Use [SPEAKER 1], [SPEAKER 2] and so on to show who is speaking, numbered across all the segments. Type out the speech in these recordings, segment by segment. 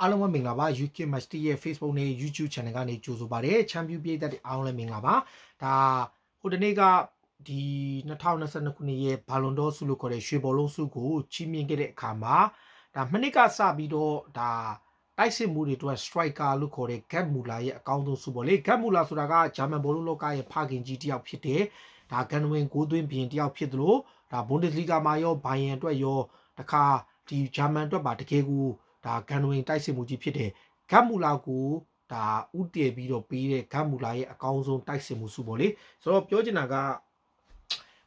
[SPEAKER 1] အားလုံးပဲမင်္ဂလာပါ UK Match ရဲ့ Facebook နဲ့ YouTube Channel ကနေကြိုဆိုပါရစေ။ Champion ပြည်သက်တွေအားလုံးလည်းမင်္ဂလာပါ။ဒါဟိုတနေ့ကဒီ2022ခုနှစ်ရဲ့ Ballon d'Or ဆုလို့ခေါ်တဲ့ရွှေဘောလုံးဆုကိုချီးမြှင့်ခဲ့တဲ့အခါမှာဒါမနစ်ကစပြီးတော့ဒါတိုက်စစ်မှုတွေအတွက် striker လို့ခေါ်တဲ့ Gerd Müller ရဲ့အကောင်းဆုံးဆုပေါ့လေ။ Gerd Müller ဆိုတာကဂျာမန်ဘောလုံးလောကရဲ့ဖခင်ကြီးတစ်ယောက်ဖြစ်တယ်။ဒါကန်ဝင်ဂိုးသွင်းပြင်တစ်ယောက်ဖြစ်သလိုဒါ Bundesliga မှာရော Bayern အတွက်ရောတခါဒီဂျာမန်အတွက်ပါတကယ်ကိုဒါဂန်ဝင်တိုက်စစ်မှုကြီးဖြစ်တယ်ဂတ်မူလာကိုဒါဥတည်ပြီးတော့ပေးတဲ့ဂတ်မူလာရဲ့အကောင်းဆုံးတိုက်စစ်မှုစုပေါ့လေဆိုတော့ပြောချင်တာက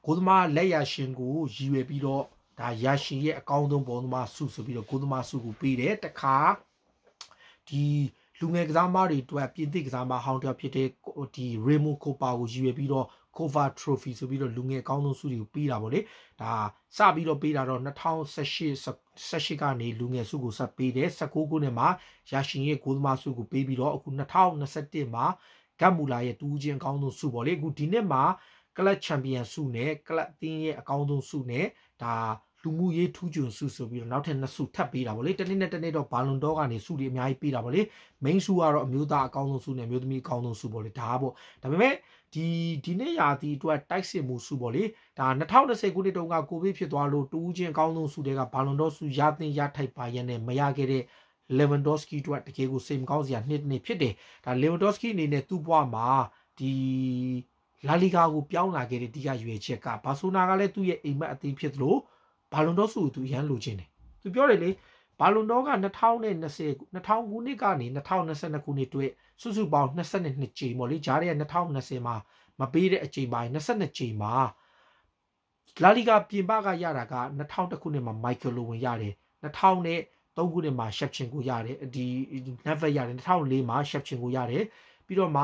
[SPEAKER 1] ကိုသမားလက်ရရှင်ကိုရည်ရွယ်ပြီးတော့ဒါရရှင်ရဲ့အကောင်းဆုံးဘောသမားစုဆိုပြီးတော့ကိုသမားစုကိုပေးတယ်တခါဒီလူငယ်ကစားမတွေအတွက်ပြင်သစ်ကစားမဟောင်းတယောက်ဖြစ်တဲ့ဒီ Raymond Cooper ကိုရည်ရွယ်ပြီးတော့ Cover Trophy ဆိုပြီးတော့လူငယ်အကောင်းဆုံးဆုတွေကိုပေးတာပေါ့လေဒါစပြီးတော့ပေးတာတော့2018 18ကနေလူငယ်ဆုကိုဆက်ပေးတယ်19ခုနှစ်မှာရရှင်ရဲ့ကိုသမားဆုကိုပေးပြီးတော့အခု2021မှာဂတ်မူလာရဲ့တူးချင်းအကောင်းဆုံးဆုပေါ့လေအခုဒီနှစ်မှာ Club Champion ဆုနဲ့ Club Team ရဲ့အကောင်းဆုံးဆုနဲ့ဒါလူမှုရေးထူးချွန်ဆုဆိုပြီးတော့နောက်ထပ်နှစ်ဆုထပ်ပေးတာဗောလေတနေ့နဲ့တနေ့တော့ဘာလွန်တော့ကနေဆုတွေအများကြီးပေးတာဗောလေ main ဆုကတော့အမျိုးသားအကောင်းဆုံးဆုနဲ့အမျိုးသမီးအကောင်းဆုံးဆုဗောလေဒါဗောဒါပေမဲ့ဒီဒီနေ့ရာသီအတွက်တိုက်စစ်မှုဆုဗောလေဒါ2020ခုနှစ်တုန်းကကိုဗစ်ဖြစ်သွားလို့တူးချင်းအကောင်းဆုံးဆုတွေကဘာလွန်တော့ဆုရတင်ရထိုက်ပါရနဲ့မရခဲ့တဲ့ Lewandowski တို့တကယ်ကိုစိတ်မကောင်းစရာနှစ်နှစ်ဖြစ်တယ်ဒါ Lewandowski အနေနဲ့သူ့ဘဝမှာဒီလာလီဂါကိုပြောင်းလာခဲ့တဲ့တိကရွေချက်ကဘာဆိုနာကလည်းသူ့ရဲ့အိမ်မက်အသင်းဖြစ်သလိုဘာလွန်တော့စုကိုသူရမ်းလိုချင်တယ်သူပြောတယ်လေဘာလွန်တော့က2020 2000ခုနှစ်ကနေ2022ခုနှစ်တွေ့စုစုပေါင်း22ကြိမ်ပေါ့လေဂျားတွေက2020မှာမပေးတဲ့အကြိမ်ပိုင်း22ကြိမ်မှာလာလီဂါပြင်ပကရတာက2000ခုနှစ်မှာမိုက်ကယ်လိုဝင်ရတယ်2000နဲ့3ခုနှစ်မှာရှက်ချင်းကိုရတယ်ဒီနက်ဗက်ရတယ်2004မှာရှက်ချင်းကိုရတယ်ပြီးတော့မှ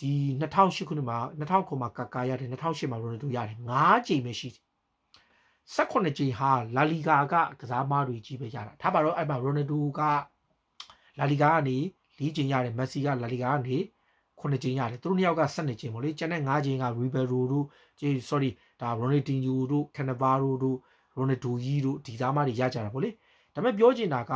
[SPEAKER 1] ဒီ2008ခုနှစ်မှာ2009မှာကာကာရတယ်2008မှာရိုနယ်ဒိုရတယ်၅ကြိမ်ပဲရှိတယ်18ကြိမ်ဟာလာလီဂါကကစားမတွေကြီးပဲရတာဒါပါတော့အဲ့မှာရိုနယ်ဒိုကလာလီဂါကနေ၄ကြိမ်ရတယ်မက်ဆီကလာလီဂါကနေ9ကြိမ်ရတယ်သူတို့နှစ်ယောက်က12ကြိမ်ပေါ့လေကျန်တဲ့9ကြိမ်က Ribeiro တို့ sorry ဒါ Ronaldinho တို့ Cannavaro တို့ Ronaldo ကြီးတို့ဒီသားမတွေရကြတာပေါ့လေဒါပေမဲ့ပြောချင်တာက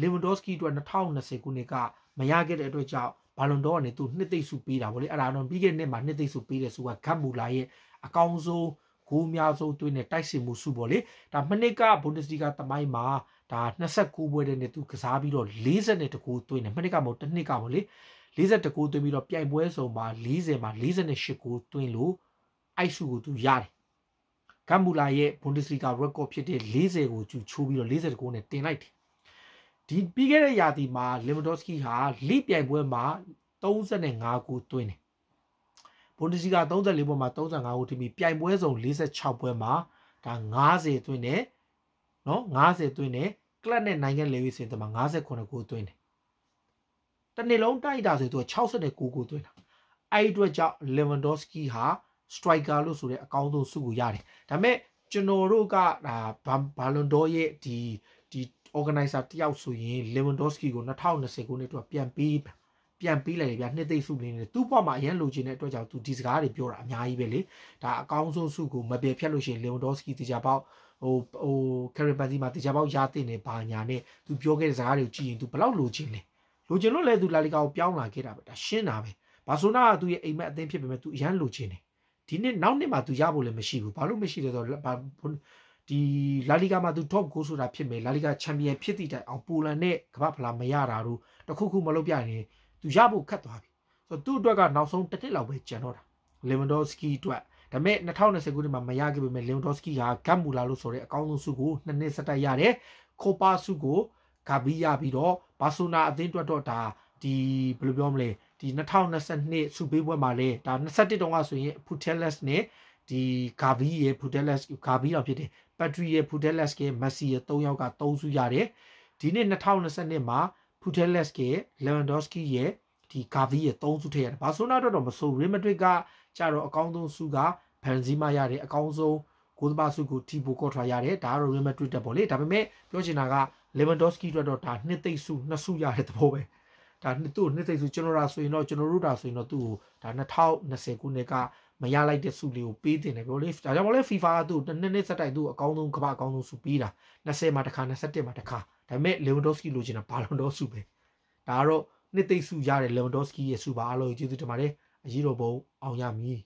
[SPEAKER 1] Lewandowski တို့က2020ခုနှစ်ကမရခဲ့တဲ့အတွက်ကြောင့် Ballon d'Or ကနေသူနှစ်သိမ့်စုပေးတာပေါ့လေအဲ့ဒါတော့ပြီးခဲ့တဲ့နှစ်မှာနှစ်သိမ့်စုပေးတဲ့ဆိုကဂတ်မူလာရဲ့အကောင်းဆုံးဂိုးအများဆုံးသွင်းတဲ့တိုက်စစ်မှုစုပေါ့လေဒါမနစ်ကဘွန်ဒက်စလီဂါသမိုင်းမှာဒါ29ပွဲတည်းနဲ့သူကစားပြီးတော့42ဂိုးသွင်းတယ်မနစ်ကမဟုတ်တစ်နှစ်ကပေါ့လေ42ဂိုးသွင်းပြီးတော့ပြိုင်ပွဲဆုံးမှာ40မှာ48ဂိုးသွင်းလို့အိုက်စုကိုသူရတယ်ဂမ်ဘူလာရဲ့ဘွန်ဒက်စလီဂါရက်ကော့ဖြစ်တဲ့40ကိုကျူချိုးပြီးတော့40ဂိုးနဲ့တင်လိုက်တယ်ဒီပြီးခဲ့တဲ့ရာသီမှာလီမဒိုစကီဟာလိပြိုင်ပွဲမှာ35ဂိုးသွင်းတယ်ဘွန်ဒစီက34ပွဲမှာ35ဂိုးထိပြီးပြိုင်ပွဲစုံ46ပွဲမှာဒါ90သွင်းတယ်နော်90သွင်းတယ်ကလပ်နဲ့နိုင်ငံလေဝေးစင်တမှာ58ဂိုးသွင်းတယ်တနေ့လုံးတိုက်တာဆိုသူက69ဂိုးကိုသွင်းတာအဲ့ဒီအတွက်ကြောင့် Lewandowski ဟာ striker လို့ဆိုတဲ့အကောင်းဆုံးဆုကိုရတယ်ဒါပေမဲ့ကျွန်တော်တို့ကဒါဘာလွန်ဒေါ်ရဲ့ဒီဒီ organizer တယောက်ဆိုရင် Lewandowski ကို2020ခုနှစ်အတွက်ပြန်ပေးပြန်ပေးလိုက်တယ်ဗျာနှစ်သိမ့်စုလေးနဲ့သူ့ဘွားမှာအရန်လိုချင်တဲ့အတွက်ကြောင့်သူဒီစကားတွေပြောတာအများကြီးပဲလေဒါအကောင်းဆုံးစုကိုမပယ်ဖြတ်လို့ရှိရင်လေဝန်ဒေါစကီတေချာပေါက်ဟိုဟိုကရီဘန်စီမှာတေချာပေါက်ရတဲ့နေဘာညာနဲ့သူပြောခဲ့တဲ့စကားတွေကိုကြည့်ရင်သူဘလောက်လိုချင်လဲလိုချင်လို့လဲသူလာလီကာကိုပြောင်းလာခဲ့တာပဲဒါရှင်းတာပဲဘာဆိုနာကသူ့ရဲ့အိမ်မက်အသင်းဖြစ်ပေမဲ့သူအရန်လိုချင်တယ်ဒီနှစ်နောက်နှစ်မှာသူရဖို့လည်းမရှိဘူးဘာလို့မရှိလဲဆိုတော့ဒီလာလီဂါမှာသူ top goal ဆိုတာဖြစ်မယ်လာလီဂါချန်ပီယံဖြစ်သည့်တိုင်အောင်ပိုလန်နဲ့ကမ္ဘာဖလားမရတာတို့တခုခုမလုပ်ပြရင်သူရဖို့ခက်သွားပြီဆိုတော့သူ့အတွက်ကနောက်ဆုံးတစ်နှစ်လောက်ပဲကျန်တော့တာလင်မန်ဒေါစကီအတွက်ဒါပေမဲ့2020ခုနှစ်မှာမရခဲ့ပေမဲ့လင်မန်ဒေါစကီကဂတ်မူလာလို့ဆိုတဲ့အကောင်းဆုံးဆုကိုနှစ်နှစ်ဆက်တိုက်ရတယ်ခိုပါဆုကိုဂါဘီရပြီးတော့ဘာဆိုနာအသင်းအတွက်တော့ဒါဒီဘယ်လိုပြောမလဲဒီ2022စုပေးပွဲမှာလဲဒါ21တုန်းကဆိုရင် Putelas နဲ့ဒီဂါဘီရဲ့ Putelas ဂါဘီတော့ဖြစ်တယ် Patri ရဲ့ Putelas ရဲ့ Messi ရဲ့၃ယောက်က၃စုရတယ်ဒီနေ့2022မှာ Putellas ရဲ့ Lewandowski ရဲ့ဒီ Gavi ရဲ့၃စုထည့်ရတယ်ဘာဆိုနာအတွက်တော့မဆို Real Madrid ကကြတော့အကောင်းဆုံးစုက Benzema ရတယ်အကောင်းဆုံးဂိုးသမားစုကို Thibaut Courtois ရတယ်ဒါကတော့ Real Madrid တက်ပေါ့လေဒါပေမဲ့ပြောချင်တာက Lewandowski အတွက်တော့ဒါနှစ်သိမ့်စုနှစ်စုရတဲ့သဘောပဲဒါနှစ်သူ့နှစ်သိမ့်စုကျွန်တော်ဒါဆိုရင်တော့ကျွန်တော်တို့ဒါဆိုရင်တော့သူ့ကိုဒါ2020ခုနှစ်ကမရလိုက်တဲ့စုလေးကိုပေးတင်တယ်ပြောလေဒါကြောင့်မလဲ FIFA ကသူ့ကိုနှစ်နှစ်ဆက်တိုက်သူ့အကောင်းဆုံးကမ္ဘာအကောင်းဆုံးစုပေးတာ20မှာတစ်ခါ21မှာတစ်ခါဒါပေမဲ့လေဝန်ဒေါစကီလိုချင်တာဘာလွန်ဒေါစုပဲဒါကတော့နှစ်သိမ့်စုရတဲ့လေဝန်ဒေါစကီရဲ့စုပါအားလုံးကိုကျေးဇူးတင်ပါတယ်အရေးတော်ပုံအောင်ရမည်